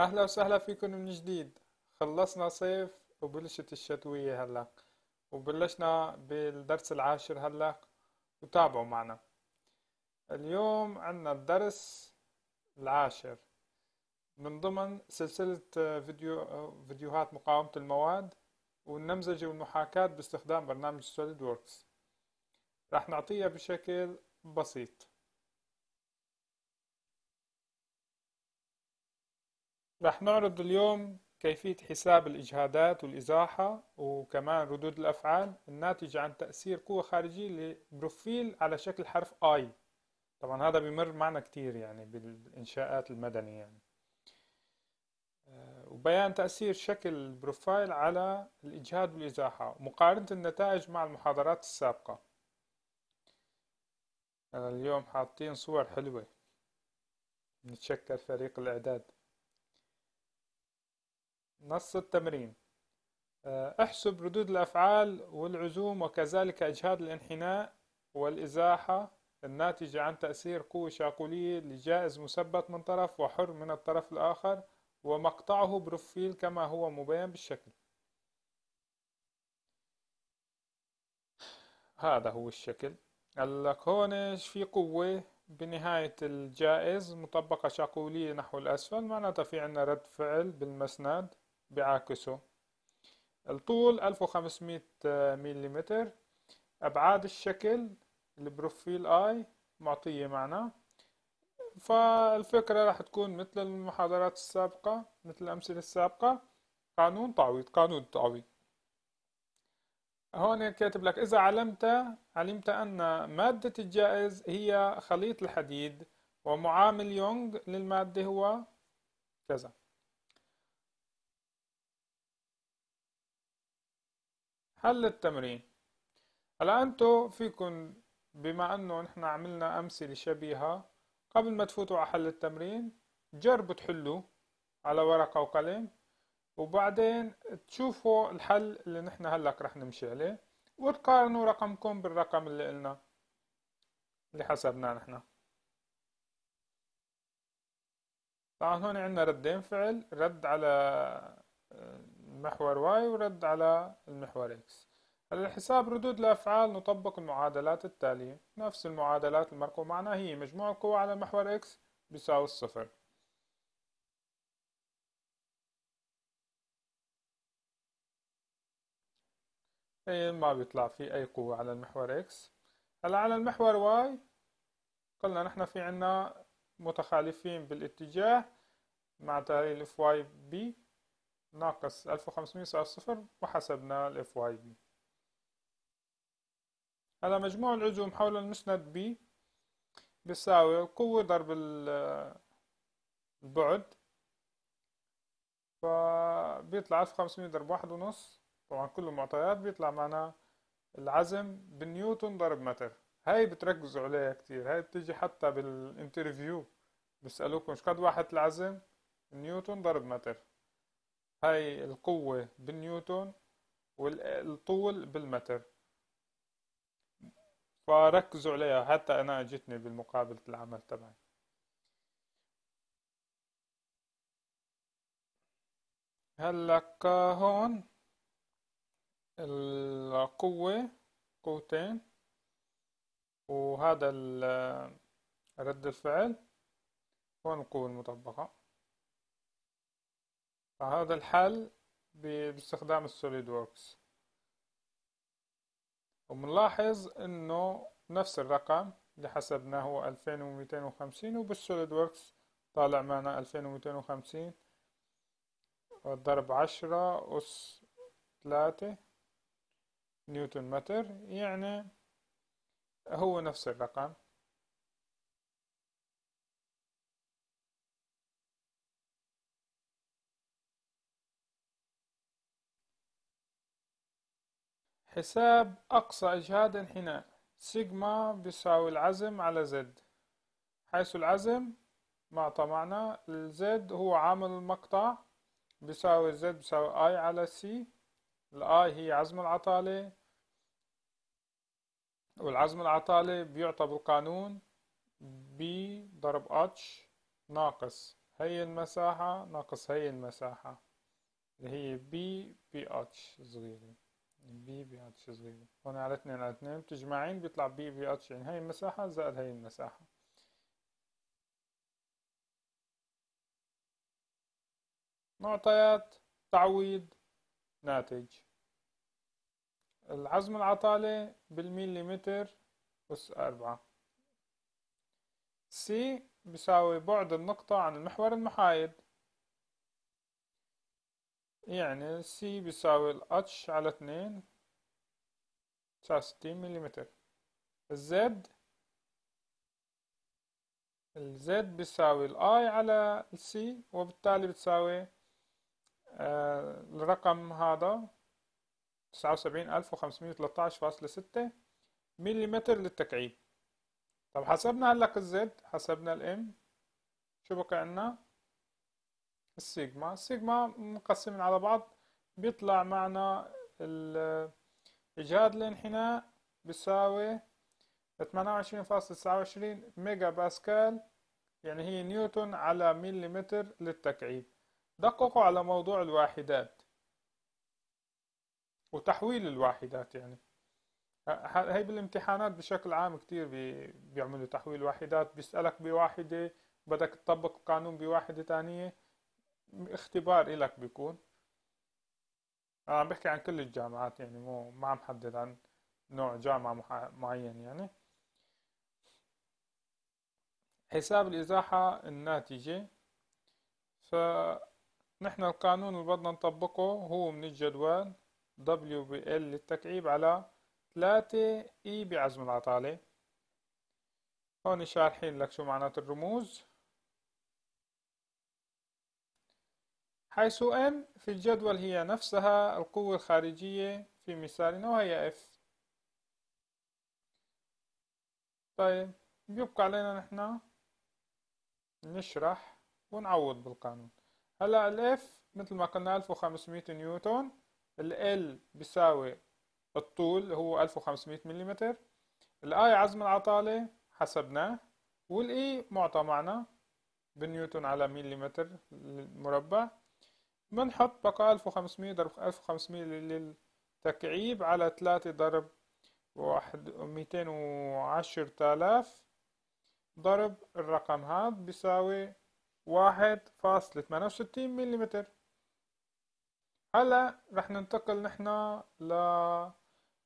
أهلا وسهلا فيكم من جديد خلصنا صيف وبلشت الشتوية هلا وبلشنا بالدرس العاشر هلا وتابعوا معنا اليوم عنا الدرس العاشر من ضمن سلسلة آه، فيديو آه، فيديوهات مقاومة المواد والنمذجة والمحاكاة باستخدام برنامج سوليد ووركس راح نعطيها بشكل بسيط رح نعرض اليوم كيفية حساب الإجهادات والإزاحة وكمان ردود الأفعال الناتجة عن تأثير قوة خارجية لبروفيل على شكل حرف I طبعا هذا بمر معنا كتير يعني بالإنشاءات المدنية يعني. آه، وبيان تأثير شكل البروفايل على الإجهاد والإزاحة ومقارنة النتائج مع المحاضرات السابقة آه، اليوم حاطين صور حلوة نتشكر فريق الإعداد نص التمرين آه، احسب ردود الأفعال والعزوم وكذلك أجهاد الانحناء والإزاحة الناتجة عن تأثير قوة شاقولية لجائز مثبت من طرف وحر من الطرف الآخر ومقطعه بروفيل كما هو مبين بالشكل هذا هو الشكل قالك هون في قوة بنهاية الجائز مطبقة شاقولية نحو الأسفل معناتها في عنا رد فعل بالمسند بعاكسه الطول 1500 ملم أبعاد الشكل البروفيل آي معطية معنا فالفكرة راح تكون مثل المحاضرات السابقة مثل الأمثلة السابقة قانون تعويض قانون تعويض هون كاتب لك إذا علمت علمت أن مادة الجائز هي خليط الحديد ومعامل يونغ للمادة هو كذا حل التمرين هلا انتو فيكن بما انه نحن عملنا امثله شبيهه قبل ما تفوتوا على حل التمرين جربوا تحلوه على ورقه وقلم وبعدين تشوفوا الحل اللي نحن هلأ رح نمشي عليه وتقارنوا رقمكم بالرقم اللي قلنا اللي حسبناه نحن طبعا هون عندنا ردين فعل رد على آه، محور Y ورد على المحور X على الحساب ردود الأفعال نطبق المعادلات التالية نفس المعادلات المرقومة معنا هي مجموع القوى على محور x بيساوي الصفر أي ما بيطلع في أي قوة على المحور x هلا على المحور y قلنا نحن في عنا متخالفين بالاتجاه مع تالي الاف واي ناقص ألف وخمسمية يساوي صفر وحسبنا الاف واي بي هلا مجموع العزوم حول المسند بي بيساوي القوة ضرب البعد فبيطلع ألف وخمسمية ضرب واحد ونص طبعا كل المعطيات بيطلع معنا العزم بنيوتن ضرب متر هاي بتركزوا عليها كتير هاي بتيجي حتى بالانترفيو بيسألوكم شقد واحد العزم نيوتن ضرب متر هاي القوة بالنيوتن والطول بالمتر فركزوا عليها حتى أنا أجتني بالمقابلة العمل تبعي هلا هون القوة قوتين وهذا رد الفعل هون القوة المطبقة فهذا الحل باستخدام السوليد ووركس ومنلاحظ انه نفس الرقم اللي حسبناه هو 2250 وبالسوليد ووركس طالع معنا 2250 ضرب 10 أس 3 نيوتن متر يعني هو نفس الرقم حساب أقصى إجهاد انحناء سيجما بيساوي العزم على زد حيث العزم ما طمعنا الزد هو عامل المقطع بيساوي زد بيساوي اي على سي الاي هي عزم العطالة والعزم العطالة بيعطى بالقانون بي ضرب اتش ناقص هي المساحة ناقص هي المساحة اللي هي بي بي اتش صغيرة بي بي اتش صغيرة هون على اثنين على اثنين بتجمعين بيطلع بي بي اتش يعني هاي المساحة زائد هاي المساحة معطيات تعويض ناتج العزم العطالة بالمليمتر أس أربعة سي بيساوي بعد النقطة عن المحور المحايد يعني سي بيساوي الاتش على اتنين تسعة وستين مليمتر الزد الزد بيساوي الاي على السي وبالتالي بتساوي آه، الرقم هذا تسعة وسبعين ألف وخمسمية وتلتعش فاصلة ستة مليمتر للتكعيب طب حسبنا لك الزد حسبنا الام شو بقى عنا السيجما السيجما مقسمين على بعض بيطلع معنا إجهاد الانحناء بيساوي 28.29 ميجا باسكال يعني هي نيوتن على مليمتر للتكعيب دققوا على موضوع الواحدات وتحويل الواحدات يعني هاي بالامتحانات بشكل عام كتير بيعملوا تحويل واحدات بيسألك بواحدة بدك تطبق القانون بواحدة تانية اختبار إلك بيكون أنا عم بحكي عن كل الجامعات يعني مو ما عم حدد عن نوع جامعة معين يعني حساب الإزاحة الناتجة فنحن القانون اللي بدنا نطبقه هو من الجدول WBL للتكعيب على 3 E بعزم العطالة هون شارحين لك شو معنات الرموز حيث M في الجدول هي نفسها القوة الخارجية في مثالنا وهي F طيب يبقى علينا نحن نشرح ونعوض بالقانون هلا الاف مثل ما قلنا 1500 نيوتن ال بيساوي الطول هو 1500 ملم الاي عزم العطالة حسبناه والاي e معطى معنا بالنيوتن على ملم مربع بنحط بقى 1500 ضرب 1500 للتكعيب على 3 ضرب 210000 ضرب الرقم هذا بيساوي 1.68 ملم هلا رح ننتقل نحن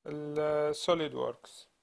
للسوليد ووركس